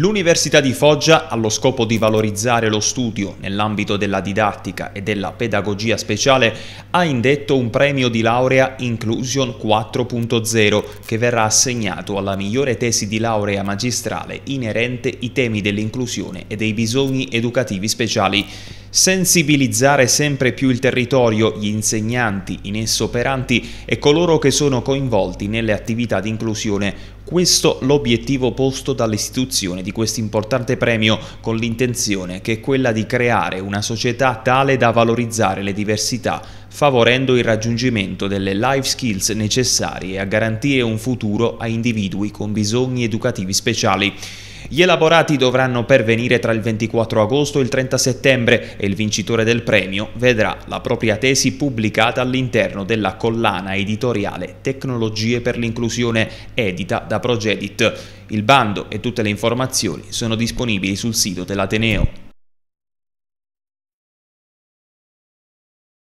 L'Università di Foggia, allo scopo di valorizzare lo studio nell'ambito della didattica e della pedagogia speciale, ha indetto un premio di laurea Inclusion 4.0 che verrà assegnato alla migliore tesi di laurea magistrale inerente i temi dell'inclusione e dei bisogni educativi speciali sensibilizzare sempre più il territorio, gli insegnanti, in esso operanti e coloro che sono coinvolti nelle attività di inclusione. Questo l'obiettivo posto dall'istituzione di questo importante premio con l'intenzione che è quella di creare una società tale da valorizzare le diversità, favorendo il raggiungimento delle life skills necessarie a garantire un futuro a individui con bisogni educativi speciali. Gli elaborati dovranno pervenire tra il 24 agosto e il 30 settembre e il vincitore del premio vedrà la propria tesi pubblicata all'interno della collana editoriale Tecnologie per l'inclusione edita da Progedit. Il bando e tutte le informazioni sono disponibili sul sito dell'Ateneo.